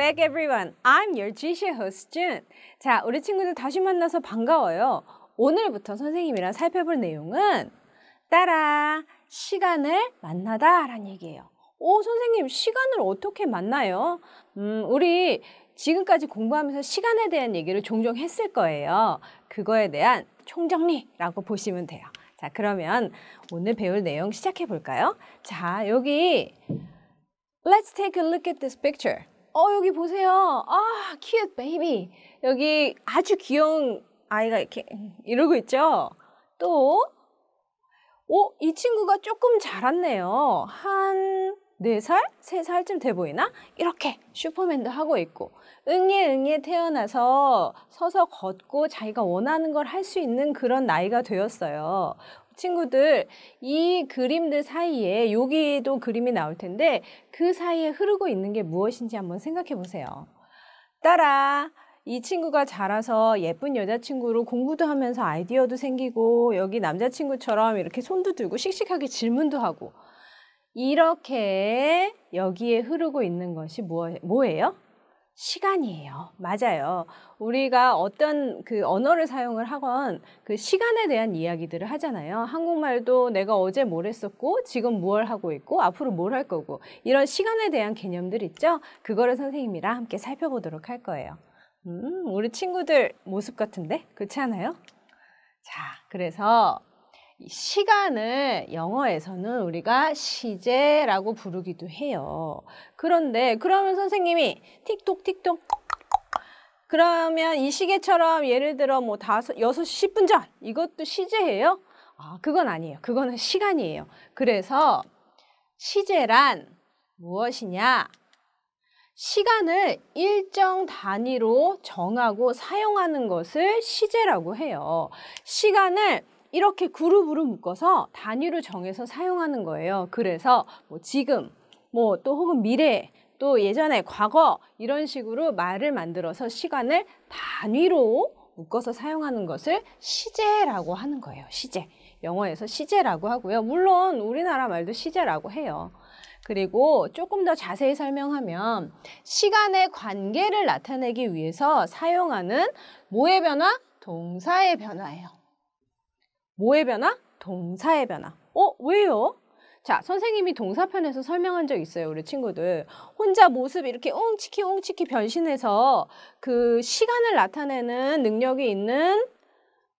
back everyone. I'm your GC host, Jun. 자, 우리 친구들 다시 만나서 반가워요. 오늘부터 선생님이랑 살펴볼 내용은 따라 시간을 만나다 라는 얘기예요. 오, 선생님, 시간을 어떻게 만나요? 음, 우리 지금까지 공부하면서 시간에 대한 얘기를 종종 했을 거예요. 그거에 대한 총정리라고 보시면 돼요. 자, 그러면 오늘 배울 내용 시작해 볼까요? 자, 여기 Let's take a look at this picture. 어 여기 보세요. 아 cute baby. 여기 아주 귀여운 아이가 이렇게 이러고 있죠. 또 오, 이 친구가 조금 자랐네요. 한 4살? 3살쯤 돼 보이나? 이렇게 슈퍼맨도 하고 있고 응애 응애 태어나서 서서 걷고 자기가 원하는 걸 할 수 있는 그런 나이가 되었어요. 친구들 이 그림들 사이에 여기도 그림이 나올 텐데 그 사이에 흐르고 있는 게 무엇인지 한번 생각해 보세요. 따라 이 친구가 자라서 예쁜 여자친구로 공부도 하면서 아이디어도 생기고 여기 남자친구처럼 이렇게 손도 들고 씩씩하게 질문도 하고 이렇게 여기에 흐르고 있는 것이 뭐, 뭐예요? 시간이에요. 맞아요. 우리가 어떤 그 언어를 사용을 하건 그 시간에 대한 이야기들을 하잖아요. 한국말도 내가 어제 뭘 했었고 지금 뭘 하고 있고 앞으로 뭘 할 거고 이런 시간에 대한 개념들 있죠. 그거를 선생님이랑 함께 살펴보도록 할 거예요. 음, 우리 친구들 모습 같은데? 그렇지 않아요? 자, 그래서 시간을 영어에서는 우리가 시제라고 부르기도 해요. 그런데 그러면 선생님이 틱톡 틱톡 그러면 이 시계처럼 예를 들어 뭐 다섯 여시 10분 전 이것도 시제예요? 아, 그건 아니에요. 그거는 시간이에요. 그래서 시제란 무엇이냐? 시간을 일정 단위로 정하고 사용하는 것을 시제라고 해요. 시간을 이렇게 그룹으로 묶어서 단위로 정해서 사용하는 거예요. 그래서 뭐 지금, 뭐 또 혹은 미래, 또 예전에 과거 이런 식으로 말을 만들어서 시간을 단위로 묶어서 사용하는 것을 시제라고 하는 거예요. 시제. 영어에서 시제라고 하고요. 물론 우리나라 말도 시제라고 해요. 그리고 조금 더 자세히 설명하면 시간의 관계를 나타내기 위해서 사용하는 모의 변화? 동사의 변화예요. 뭐의 변화? 동사의 변화. 어? 왜요? 자, 선생님이 동사편에서 설명한 적 있어요, 우리 친구들. 혼자 모습 이렇게 웅치키웅치키 변신해서 그 시간을 나타내는 능력이 있는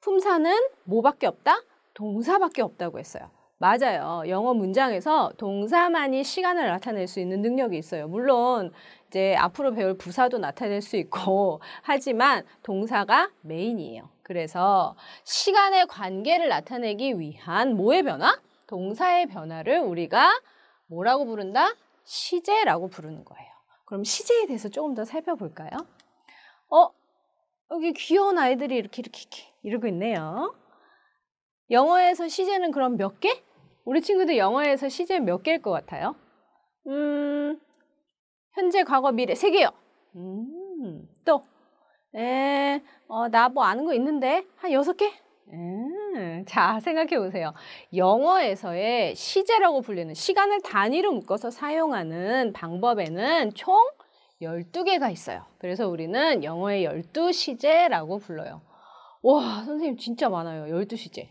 품사는 뭐밖에 없다? 동사밖에 없다고 했어요. 맞아요. 영어 문장에서 동사만이 시간을 나타낼 수 있는 능력이 있어요. 물론 이제 앞으로 배울 부사도 나타낼 수 있고 하지만 동사가 메인이에요. 그래서 시간의 관계를 나타내기 위한 뭐의 변화? 동사의 변화를 우리가 뭐라고 부른다? 시제라고 부르는 거예요. 그럼 시제에 대해서 조금 더 살펴볼까요? 어, 여기 귀여운 아이들이 이렇게 이렇게 이렇게 이러고 있네요. 영어에서 시제는 그럼 몇 개? 우리 친구들 영어에서 시제 몇 개일 것 같아요? 음, 현재, 과거, 미래 세 개요. 음, 또 에, 어, 나 뭐 아는 거 있는데? 한 여섯 개? 음, 자, 생각해 보세요. 영어에서의 시제라고 불리는 시간을 단위로 묶어서 사용하는 방법에는 총1 2 개가 있어요. 그래서 우리는 영어의 1 2 시제라고 불러요. 와, 선생님 진짜 많아요. 1 2 시제.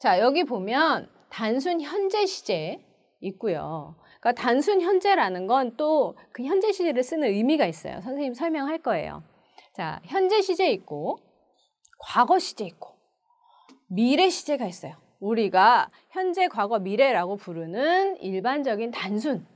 자, 여기 보면 단순 현재 시제 있고요. 그러니까 단순 현재라는 건 또 그 현재 시제를 쓰는 의미가 있어요. 선생님 설명할 거예요. 자, 현재 시제 있고 과거 시제 있고 미래 시제가 있어요. 우리가 현재, 과거, 미래라고 부르는 일반적인 단순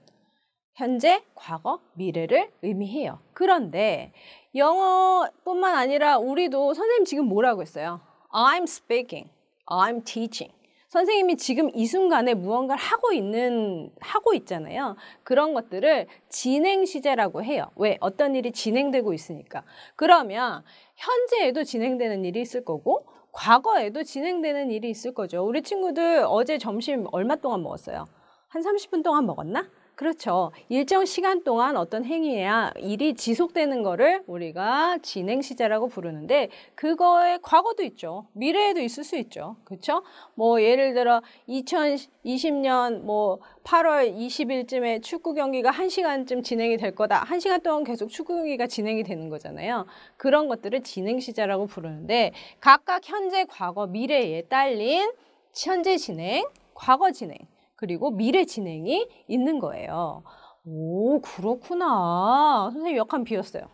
현재, 과거, 미래를 의미해요. 그런데 영어뿐만 아니라 우리도 선생님 지금 뭐라고 했어요? I'm speaking, I'm teaching. 선생님이 지금 이 순간에 무언가를 하고 있는 하고 있잖아요. 그런 것들을 진행 시제라고 해요. 왜? 어떤 일이 진행되고 있으니까. 그러면 현재에도 진행되는 일이 있을 거고 과거에도 진행되는 일이 있을 거죠. 우리 친구들 어제 점심 얼마 동안 먹었어요? 한 30분 동안 먹었나? 그렇죠. 일정 시간 동안 어떤 행위야 일이 지속되는 거를 우리가 진행 시제라고 부르는데 그거의 과거도 있죠. 미래에도 있을 수 있죠. 그렇죠? 뭐 예를 들어 2020년 뭐 8월 20일쯤에 축구 경기가 1시간쯤 진행이 될 거다. 1시간 동안 계속 축구 경기가 진행이 되는 거잖아요. 그런 것들을 진행 시제라고 부르는데 각각 현재, 과거, 미래에 딸린 현재 진행, 과거 진행 그리고 미래 진행이 있는 거예요. 오, 그렇구나. 선생님 역한 비었어요.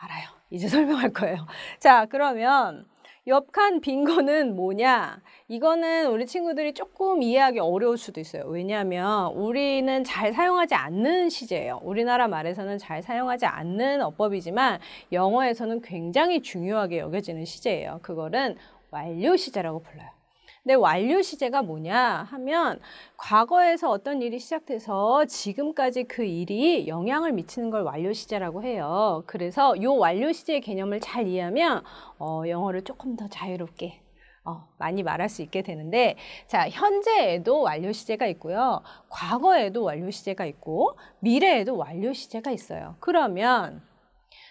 알아요. 이제 설명할 거예요. 자, 그러면 옆칸 빈 거는 뭐냐? 이거는 우리 친구들이 조금 이해하기 어려울 수도 있어요. 왜냐하면 우리는 잘 사용하지 않는 시제예요. 우리나라 말에서는 잘 사용하지 않는 어법이지만 영어에서는 굉장히 중요하게 여겨지는 시제예요. 그거는 완료 시제라고 불러요. 근데 완료 시제가 뭐냐 하면 과거에서 어떤 일이 시작돼서 지금까지 그 일이 영향을 미치는 걸 완료 시제라고 해요. 그래서 요 완료 시제의 개념을 잘 이해하면 어, 영어를 조금 더 자유롭게 어, 많이 말할 수 있게 되는데 자 현재에도 완료 시제가 있고요 과거에도 완료 시제가 있고 미래에도 완료 시제가 있어요 그러면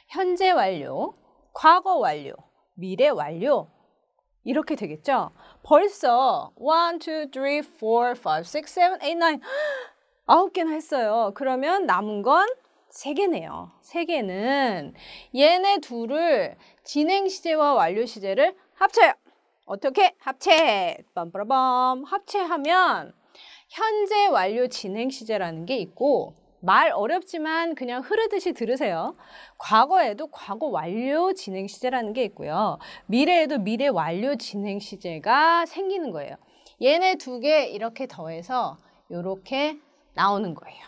현재 완료 과거 완료 미래 완료 이렇게 되겠죠? 벌써 1, 2, 3, 4, 5, 6, 7, 8, 9 아홉 개나 했어요. 그러면 남은 건3개네요3개는 얘네 둘을 진행시제와 완료시제를 합쳐요. 어떻게? 합체! 빰빠라밤 합체하면 현재 완료 진행시제라는 게 있고 말 어렵지만 그냥 흐르듯이 들으세요. 과거에도 과거 완료 진행 시제라는 게 있고요. 미래에도 미래 완료 진행 시제가 생기는 거예요. 얘네 두 개 이렇게 더해서 이렇게 나오는 거예요.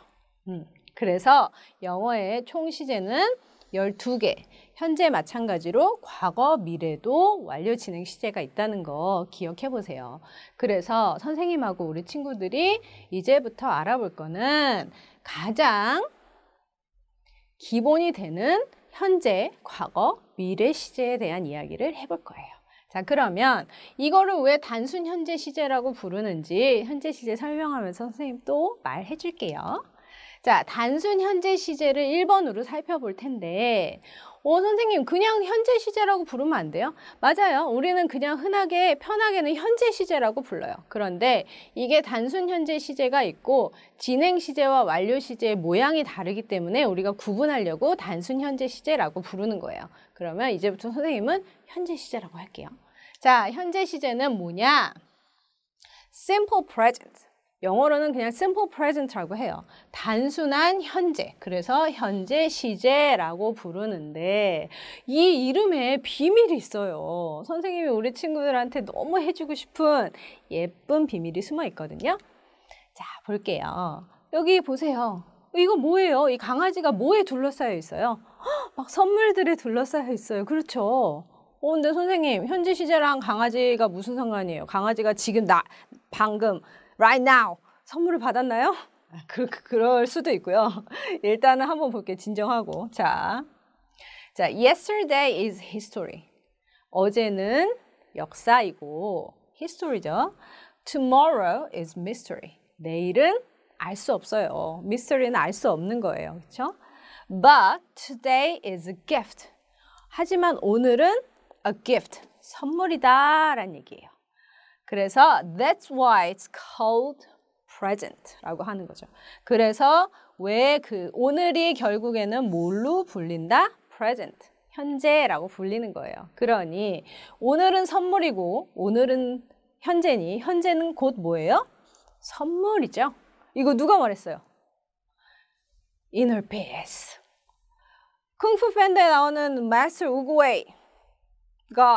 음, 그래서 영어의 총 시제는 1 2개 현재 마찬가지로 과거, 미래도 완료 진행 시제가 있다는 거 기억해 보세요. 그래서 선생님하고 우리 친구들이 이제부터 알아볼 거는 가장 기본이 되는 현재, 과거, 미래 시제에 대한 이야기를 해볼 거예요. 자 그러면 이거를 왜 단순 현재 시제라고 부르는지 현재 시제 설명하면서 선생님 또 말해 줄게요. 자 단순 현재 시제를 일번으로 살펴볼 텐데 어, 선생님, 그냥 현재 시제라고 부르면 안 돼요? 맞아요. 우리는 그냥 흔하게, 편하게는 현재 시제라고 불러요. 그런데 이게 단순 현재 시제가 있고 진행 시제와 완료 시제의 모양이 다르기 때문에 우리가 구분하려고 단순 현재 시제라고 부르는 거예요. 그러면 이제부터 선생님은 현재 시제라고 할게요. 자, 현재 시제는 뭐냐? simple present. 영어로는 그냥 simple present라고 해요. 단순한 현재. 그래서 현재 시제라고 부르는데 이 이름에 비밀이 있어요. 선생님이 우리 친구들한테 너무 해주고 싶은 예쁜 비밀이 숨어 있거든요. 자, 볼게요. 여기 보세요. 이거 뭐예요? 이 강아지가 뭐에 둘러싸여 있어요? 헉, 막 선물들에 둘러싸여 있어요. 그렇죠? 어, 근데 선생님, 현재 시제랑 강아지가 무슨 상관이에요? 강아지가 지금 나, 방금 right now 선물을 받았나요? 그, 그럴 수도 있고요. 일단은 한번 볼게요. 진정하고. 자. 자, yesterday is history. 어제는 역사이고 history죠. tomorrow is mystery. 내일은 알 수 없어요. mystery는 알 수 없는 거예요. 그렇 but today is a gift. 하지만 오늘은 a gift. 선물이다라는 얘기예요. 그래서 that's why it's called present라고 하는 거죠. 그래서 왜 그 오늘이 결국에는 뭘로 불린다? present. 현재라고 불리는 거예요. 그러니 오늘은 선물이고 오늘은 현재니 현재는 곧 뭐예요? 선물이죠. 이거 누가 말했어요? Inner Peace. 쿵푸 팬더에 나오는 마스터 우구웨이가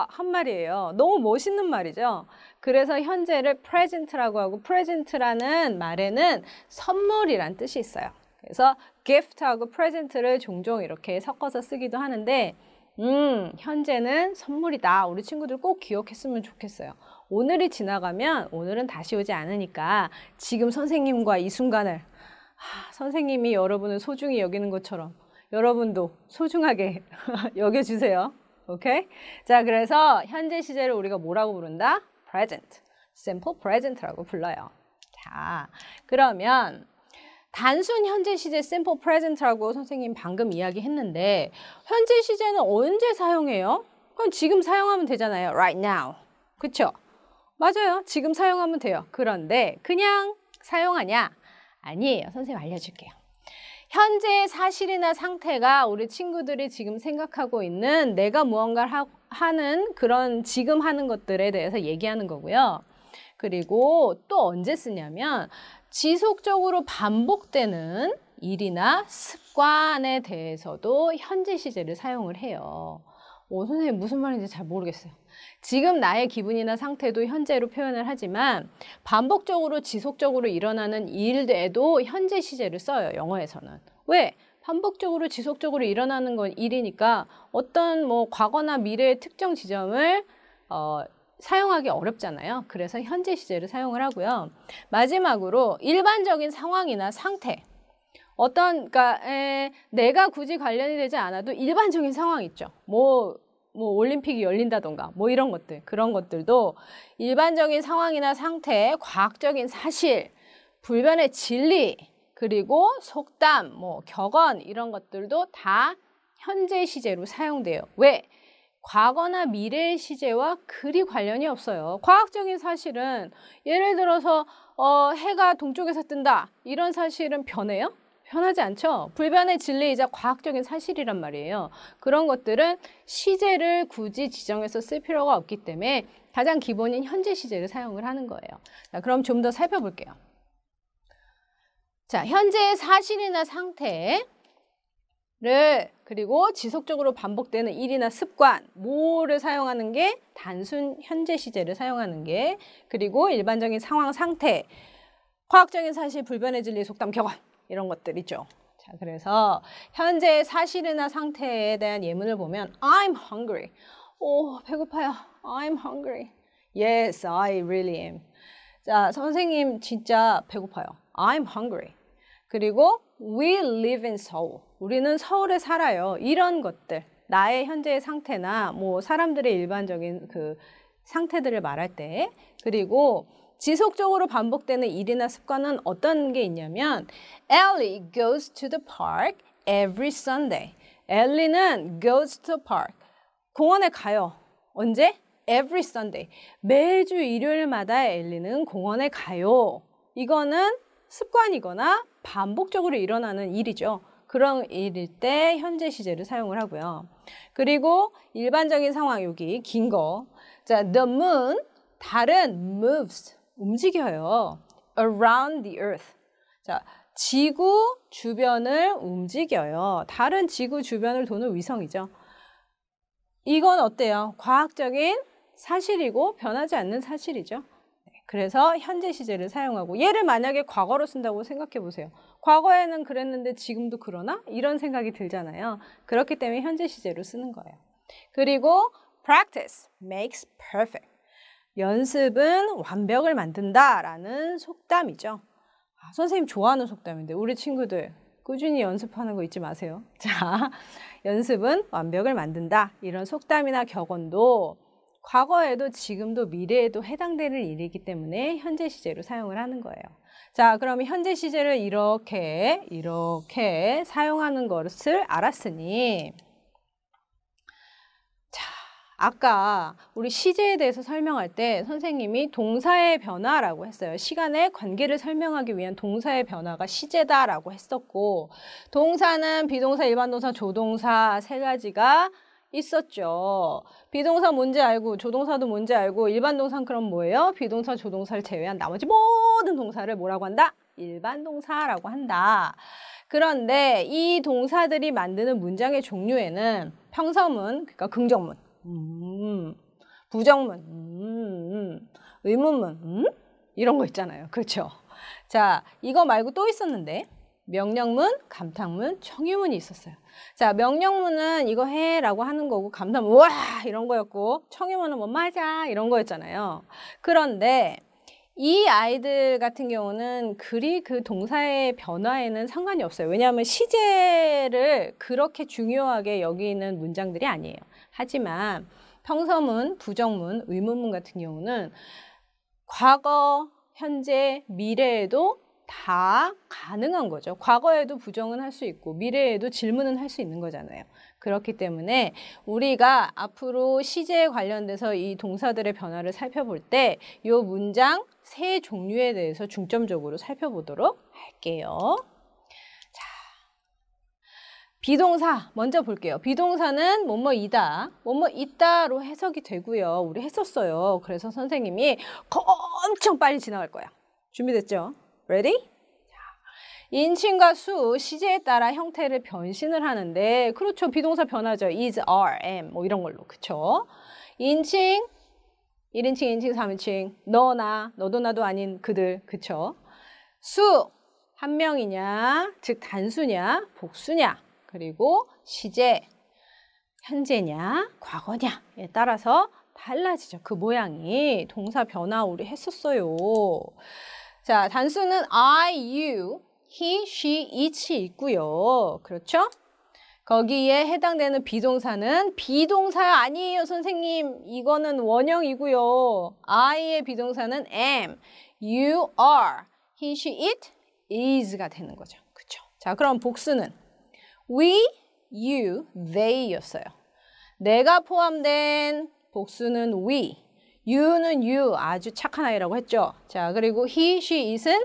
한 말이에요. 너무 멋있는 말이죠. 그래서 현재를 present라고 하고 present라는 말에는 선물이란 뜻이 있어요. 그래서 gift하고 present를 종종 이렇게 섞어서 쓰기도 하는데 음, 현재는 선물이다. 우리 친구들 꼭 기억했으면 좋겠어요. 오늘이 지나가면 오늘은 다시 오지 않으니까 지금 선생님과 이 순간을 하, 선생님이 여러분을 소중히 여기는 것처럼 여러분도 소중하게 여겨주세요. 오케이? 자, 그래서 현재 시제를 우리가 뭐라고 부른다? present, simple present라고 불러요. 자, 그러면 단순 현재 시제 simple present라고 선생님 방금 이야기했는데 현재 시제는 언제 사용해요? 그럼 지금 사용하면 되잖아요. right now. 그쵸? 맞아요. 지금 사용하면 돼요. 그런데 그냥 사용하냐? 아니에요. 선생님 알려줄게요. 현재의 사실이나 상태가 우리 친구들이 지금 생각하고 있는 내가 무언가를 하, 하는 그런 지금 하는 것들에 대해서 얘기하는 거고요. 그리고 또 언제 쓰냐면 지속적으로 반복되는 일이나 습관에 대해서도 현재 시제를 사용을 해요. 오, 선생님 무슨 말인지 잘 모르겠어요. 지금 나의 기분이나 상태도 현재로 표현을 하지만 반복적으로 지속적으로 일어나는 일에도 현재 시제를 써요. 영어에서는. 왜? 반복적으로 지속적으로 일어나는 건 일이니까 어떤 뭐 과거나 미래의 특정 지점을 어, 사용하기 어렵잖아요. 그래서 현재 시제를 사용을 하고요. 마지막으로 일반적인 상황이나 상태. 어떤 그니까 에, 내가 굳이 관련이 되지 않아도 일반적인 상황 있죠. 뭐뭐 올림픽이 열린다던가 뭐 이런 것들 그런 것들도 일반적인 상황이나 상태, 과학적인 사실, 불변의 진리 그리고 속담, 뭐 격언 이런 것들도 다 현재 시제로 사용돼요. 왜? 과거나 미래의 시제와 그리 관련이 없어요. 과학적인 사실은 예를 들어서 어, 해가 동쪽에서 뜬다 이런 사실은 변해요? 편하지 않죠? 불변의 진리이자 과학적인 사실이란 말이에요. 그런 것들은 시제를 굳이 지정해서 쓸 필요가 없기 때문에 가장 기본인 현재 시제를 사용을 하는 거예요. 자, 그럼 좀 더 살펴볼게요. 자, 현재의 사실이나 상태를 그리고 지속적으로 반복되는 일이나 습관, 뭐를 사용하는 게 단순 현재 시제를 사용하는 게 그리고 일반적인 상황 상태, 과학적인 사실 불변의 진리 속담 격언 이런 것들이죠. 자, 그래서 현재 사실이나 상태에 대한 예문을 보면 I'm hungry. 오, 배고파요. I'm hungry. Yes, I really am. 자, 선생님 진짜 배고파요. I'm hungry. 그리고 we live in Seoul. 우리는 서울에 살아요. 이런 것들. 나의 현재의 상태나 뭐 사람들의 일반적인 그 상태들을 말할 때 그리고 지속적으로 반복되는 일이나 습관은 어떤 게 있냐면 Ellie goes to the park every Sunday. Ellie는 goes to the park. 공원에 가요. 언제? Every Sunday. 매주 일요일마다 엘리는 공원에 가요. 이거는 습관이거나 반복적으로 일어나는 일이죠. 그런 일일 때 현재 시제를 사용을 하고요. 그리고 일반적인 상황 여기 긴 거. 자, the moon 다른 moves 움직여요. around the earth. 자, 지구 주변을 움직여요. 다른 지구 주변을 도는 위성이죠. 이건 어때요? 과학적인 사실이고 변하지 않는 사실이죠. 네, 그래서 현재 시제를 사용하고 얘를 만약에 과거로 쓴다고 생각해 보세요. 과거에는 그랬는데 지금도 그러나? 이런 생각이 들잖아요. 그렇기 때문에 현재 시제로 쓰는 거예요. 그리고 practice makes perfect. 연습은 완벽을 만든다라는 속담이죠. 아, 선생님 좋아하는 속담인데 우리 친구들 꾸준히 연습하는 거 잊지 마세요. 자, 연습은 완벽을 만든다. 이런 속담이나 격언도 과거에도 지금도 미래에도 해당되는 일이기 때문에 현재 시제로 사용을 하는 거예요. 자, 그러면 현재 시제를 이렇게 이렇게 사용하는 것을 알았으니 아까 우리 시제에 대해서 설명할 때 선생님이 동사의 변화라고 했어요. 시간의 관계를 설명하기 위한 동사의 변화가 시제다라고 했었고 동사는 비동사, 일반 동사, 조동사 세 가지가 있었죠. 비동사 뭔지 알고 조동사도 뭔지 알고 일반 동사 그럼 뭐예요? 비동사, 조동사를 제외한 나머지 모든 동사를 뭐라고 한다? 일반 동사라고 한다. 그런데 이 동사들이 만드는 문장의 종류에는 평서문, 그러니까 긍정문, 음, 부정문, 음, 음, 의문문, 음? 이런 거 있잖아요. 그렇죠? 자, 이거 말고 또 있었는데 명령문, 감탄문, 청유문이 있었어요. 자, 명령문은 이거 해라고 하는 거고 감탄문 와 이런 거였고 청유문은 뭐 맞아 이런 거였잖아요. 그런데 이 아이들 같은 경우는 그리 그 동사의 변화에는 상관이 없어요. 왜냐하면 시제를 그렇게 중요하게 여기는 문장들이 아니에요. 하지만 평서문, 부정문, 의문문 같은 경우는 과거, 현재, 미래에도 다 가능한 거죠. 과거에도 부정은 할 수 있고 미래에도 질문은 할 수 있는 거잖아요. 그렇기 때문에 우리가 앞으로 시제에 관련돼서 이 동사들의 변화를 살펴볼 때 이 문장 세 종류에 대해서 중점적으로 살펴보도록 할게요. 비동사 먼저 볼게요. 비동사는 뭐뭐이다, 뭐뭐있다로 해석이 되고요. 우리 했었어요. 그래서 선생님이 엄청 빨리 지나갈 거야. 준비됐죠? Ready? 인칭과 수, 시제에 따라 형태를 변신을 하는데 그렇죠. 비동사 변하죠. is, are, am 뭐 이런 걸로. 그렇죠? 인칭, 1인칭, 인칭, 3인칭, 너, 나, 너도 나도 아닌 그들. 그렇죠? 수, 한 명이냐, 즉 단수냐, 복수냐. 그리고 시제, 현재냐, 과거냐에 따라서 달라지죠. 그 모양이 동사 변화 우리 했었어요. 자, 단수는 I, you, he, she, it 있고요. 그렇죠? 거기에 해당되는 비동사는 비동사 아니에요, 선생님. 이거는 원형이고요. I의 비동사는 am, you are, he, she, it, is가 되는 거죠. 그렇죠? 자, 그럼 복수는 we, you, they였어요. 내가 포함된 복수는 we, you는 you 아주 착한 아이라고 했죠. 자 그리고 he, she, it은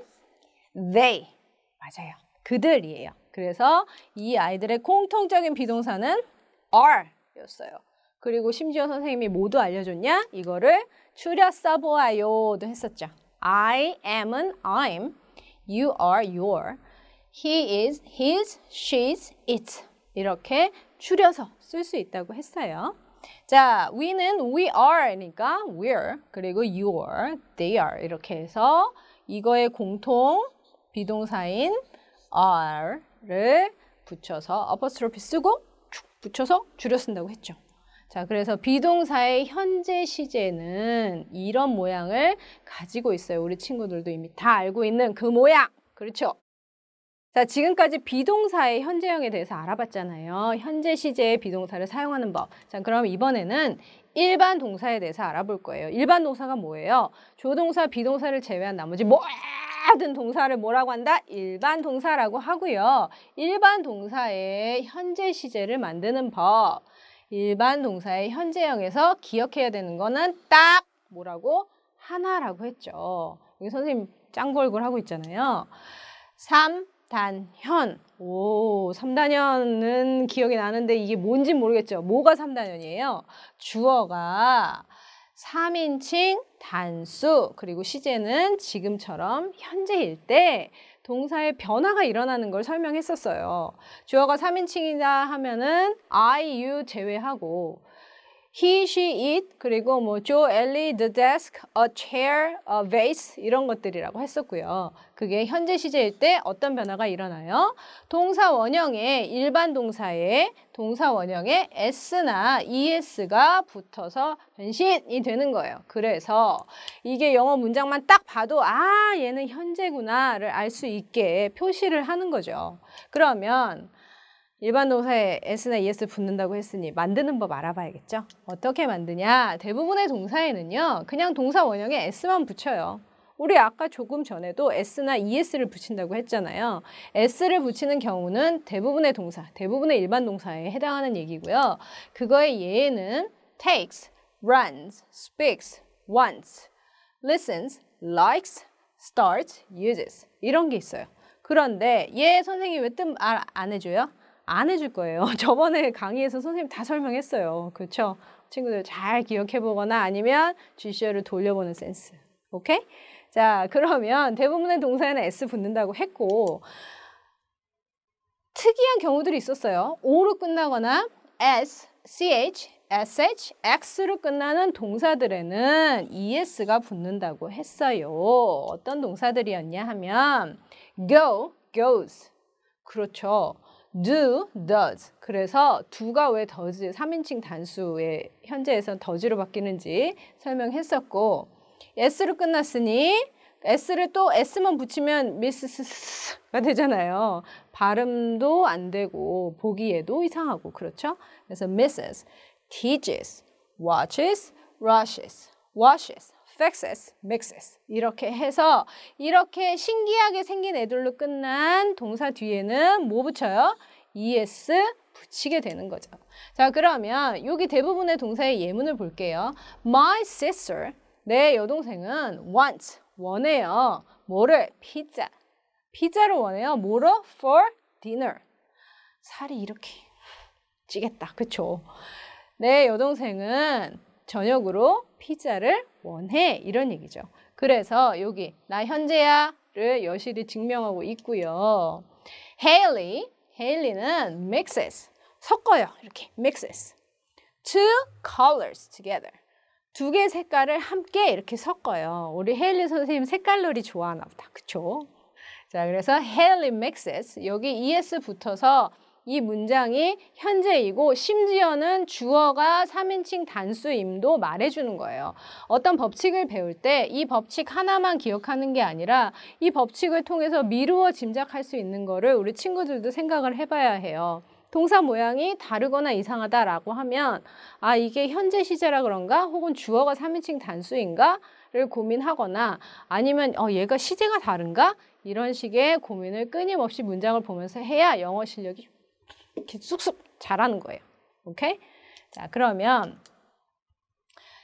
they 맞아요. 그들이에요. 그래서 이 아이들의 공통적인 비동사는 are였어요. 그리고 심지어 선생님이 모두 알려줬냐? 이거를 줄여 써보아요도 했었죠. I am은 I'm, you are your, he is, his, she's, it's 이렇게 줄여서 쓸 수 있다고 했어요. 자, we는 we are니까 we're 그리고 you're, they are 이렇게 해서 이거의 공통 비동사인 are를 붙여서 apostrophe 쓰고 붙여서 줄여 쓴다고 했죠. 자, 그래서 비동사의 현재 시제는 이런 모양을 가지고 있어요. 우리 친구들도 이미 다 알고 있는 그 모양. 그렇죠? 자, 지금까지 비동사의 현재형에 대해서 알아봤잖아요. 현재 시제의 비동사를 사용하는 법. 자, 그럼 이번에는 일반 동사에 대해서 알아볼 거예요. 일반 동사가 뭐예요? 조동사, 비동사를 제외한 나머지 모든 동사를 뭐라고 한다? 일반 동사라고 하고요. 일반 동사의 현재 시제를 만드는 법. 일반 동사의 현재형에서 기억해야 되는 거는 딱 뭐라고? 하나라고 했죠. 여기 선생님 짱벌굴 하고 있잖아요. 3, 단현. 오, 3단현은 기억이 나는데 이게 뭔지 모르겠죠. 뭐가 3단현이에요? 주어가 3인칭 단수 그리고 시제는 지금처럼 현재일 때 동사의 변화가 일어나는 걸 설명했었어요. 주어가 3인칭이다 하면은 I, you 제외하고 he, she, it, 그리고 뭐 Joe, Ellie, the desk, a chair, a vase 이런 것들이라고 했었고요. 그게 현재 시제일 때 어떤 변화가 일어나요? 동사 원형에 일반 동사에 동사 원형에 s나 es가 붙어서 변신이 되는 거예요. 그래서 이게 영어 문장만 딱 봐도 아 얘는 현재구나를 알 수 있게 표시를 하는 거죠. 그러면 일반 동사에 s나 es 붙는다고 했으니 만드는 법 알아봐야겠죠? 어떻게 만드냐? 대부분의 동사에는요. 그냥 동사 원형에 s만 붙여요. 우리 아까 조금 전에도 s나 es를 붙인다고 했잖아요. s를 붙이는 경우는 대부분의 동사, 대부분의 일반 동사에 해당하는 얘기고요. 그거의 예는 takes, runs, speaks, wants, listens, likes, starts, uses 이런 게 있어요. 그런데 얘 예 선생님이 왜뜻안 아, 해줘요? 안 해줄 거예요. 저번에 강의에서 선생님 다 설명했어요. 그렇죠? 친구들 잘 기억해보거나 아니면 g c r 을 돌려보는 센스. 오케이? 자, 그러면 대부분의 동사에는 S 붙는다고 했고 특이한 경우들이 있었어요. O로 끝나거나 S, CH, SH, X로 끝나는 동사들에는 ES가 붙는다고 했어요. 어떤 동사들이었냐 하면 go, goes. 그렇죠. do, does. 그래서 do가 왜 does, 3인칭 단수의 현재에선 does로 바뀌는지 설명했었고 s로 끝났으니 s를 또 s만 붙이면 미스스가 되잖아요. 발음도 안 되고 보기에도 이상하고 그렇죠? 그래서 misses, teaches, watches, rushes, washes, fixes, mixes 이렇게 해서 이렇게 신기하게 생긴 애들로 끝난 동사 뒤에는 뭐 붙여요? es 붙이게 되는 거죠. 자 그러면 여기 대부분의 동사의 예문을 볼게요. My sister, 내 여동생은 wants, 원해요. 뭐를? 피자. 피자를 원해요. 뭐로? for dinner. 살이 이렇게 찌겠다. 그쵸? 내 여동생은 저녁으로 피자를 원해 이런 얘기죠. 그래서 여기 나 현재야를 여실히 증명하고 있고요. 헤일리, 헤일리는 mixes 섞어요 이렇게 mixes two colors together 두 개 색깔을 함께 이렇게 섞어요. 우리 헤일리 선생님 색깔놀이 좋아하나 보다. 그쵸? 자, 그래서 헤일리 e y mixes 여기 es 붙어서 이 문장이 현재이고 심지어는 주어가 3인칭 단수임도 말해주는 거예요. 어떤 법칙을 배울 때 이 법칙 하나만 기억하는 게 아니라 이 법칙을 통해서 미루어 짐작할 수 있는 거를 우리 친구들도 생각을 해봐야 해요. 동사 모양이 다르거나 이상하다라고 하면 아 이게 현재 시제라 그런가 혹은 주어가 3인칭 단수인가 를 고민하거나 아니면 어 얘가 시제가 다른가 이런 식의 고민을 끊임없이 문장을 보면서 해야 영어 실력이 이렇게 쑥쑥 자라는 거예요. 오케이? 자, 그러면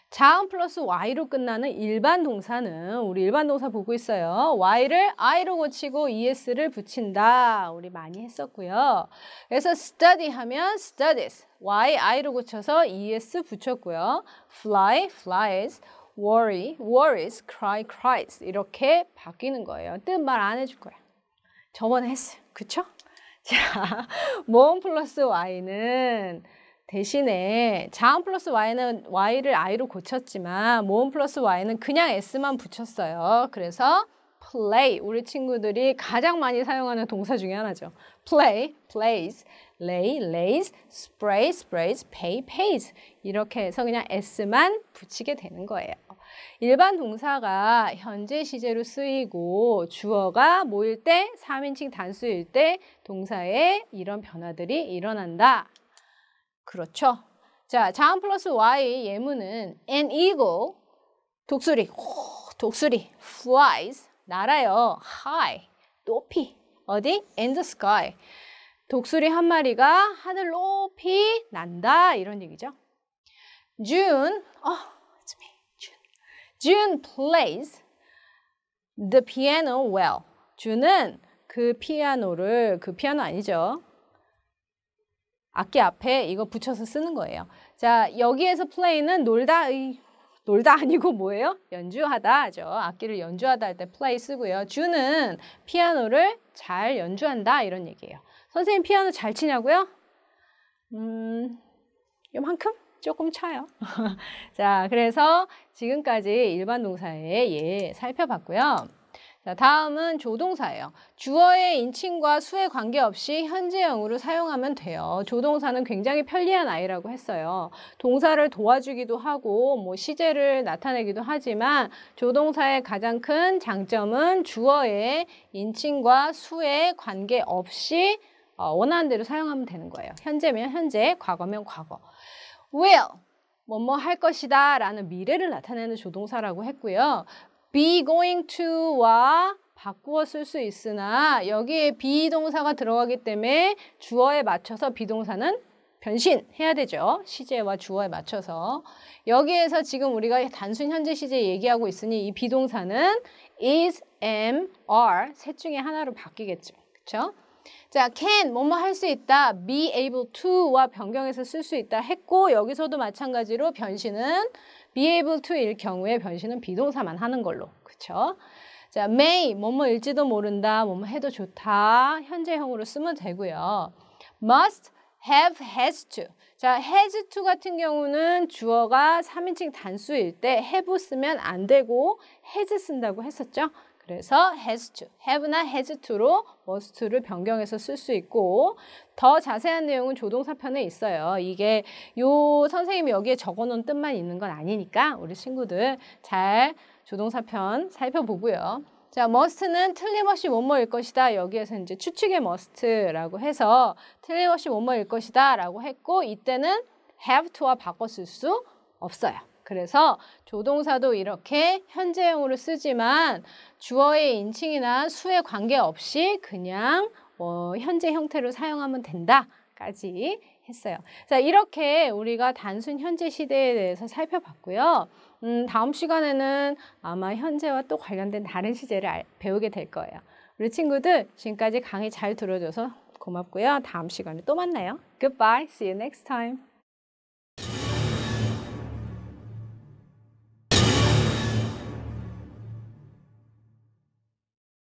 자음 플러스 y로 끝나는 일반 동사는 우리 일반 동사 보고 있어요. y를 i로 고치고 es를 붙인다. 우리 많이 했었고요. 그래서 study 하면 studies. y, i로 고쳐서 es 붙였고요. fly, flies. worry, worries. cry, cries. 이렇게 바뀌는 거예요. 뜻 말 안 해줄 거야. 저번에 했어요. 그쵸? 자, 모음 플러스 y는 대신에 자음 플러스 y는 y를 i로 고쳤지만 모음 플러스 y는 그냥 s만 붙였어요. 그래서 play 우리 친구들이 가장 많이 사용하는 동사 중에 하나죠. play, plays, lay, lays, spray, sprays, pay, pays 이렇게 해서 그냥 s만 붙이게 되는 거예요. 일반 동사가 현재 시제로 쓰이고 주어가 모일 때 3인칭 단수일 때 동사에 이런 변화들이 일어난다. 그렇죠. 자, 자음 플러스 y 예문은 an eagle 독수리 독수리 flies 날아요 high 높이 어디 in the sky 독수리 한 마리가 하늘 높이 난다 이런 얘기죠. June 어, June plays the piano well. June는 그 피아노를 그 피아노 아니죠. 악기 앞에 이거 붙여서 쓰는 거예요. 자, 여기에서 play는 놀다 의 놀다 아니고 뭐예요? 연주하다 죠 악기를 연주하다 할 때 play 쓰고요. 주은 피아노를 잘 연주한다 이런 얘기예요. 선생님 피아노 잘 치냐고요? 음, 요만큼? 조금 차요 자, 그래서 지금까지 일반 동사의 예 살펴봤고요. 자, 다음은 조동사예요. 주어의 인칭과 수의 관계없이 현재형으로 사용하면 돼요. 조동사는 굉장히 편리한 아이라고 했어요. 동사를 도와주기도 하고 뭐 시제를 나타내기도 하지만 조동사의 가장 큰 장점은 주어의 인칭과 수의 관계없이 어, 원하는 대로 사용하면 되는 거예요. 현재면 현재, 과거면 과거. will 뭐 뭐 할 것이다 라는 미래를 나타내는 조동사라고 했고요. be going to와 바꾸어 쓸 수 있으나 여기에 비동사가 들어가기 때문에 주어에 맞춰서 비동사는 변신해야 되죠. 시제와 주어에 맞춰서. 여기에서 지금 우리가 단순 현재 시제 얘기하고 있으니 이 비동사는 is, am, are 셋 중에 하나로 바뀌겠죠. 그렇죠? 자, can, 뭐뭐 할 수 있다, be able to와 변경해서 쓸 수 있다 했고 여기서도 마찬가지로 변신은 be able to일 경우에 변신은 비동사만 하는 걸로, 그쵸? 자, may, 뭐뭐일지도 모른다, 뭐뭐 해도 좋다, 현재형으로 쓰면 되고요. must, have, has to. 자, has to 같은 경우는 주어가 3인칭 단수일 때 have 쓰면 안 되고 has 쓴다고 했었죠. 그래서 has to, have나 has to로 must o 를 변경해서 쓸 수 있고 더 자세한 내용은 조동사 편에 있어요. 이게 요 선생님이 여기에 적어놓은 뜻만 있는 건 아니니까 우리 친구들 잘 조동사 편 살펴보고요. 자, must는 틀림없이 뭐뭐일 것이다. 여기에서 이제 추측의 must라고 해서 틀림없이 뭐뭐일 것이다 라고 했고 이때는 have to와 바꿨을수 없어요. 그래서 조동사도 이렇게 현재형으로 쓰지만 주어의 인칭이나 수의 관계없이 그냥 어, 현재 형태로 사용하면 된다까지 했어요. 자, 이렇게 우리가 단순 현재 시대에 대해서 살펴봤고요. 음, 다음 시간에는 아마 현재와 또 관련된 다른 시제를 알, 배우게 될 거예요. 우리 친구들 지금까지 강의 잘 들어줘서 고맙고요. 다음 시간에 또 만나요. Goodbye. See you next time.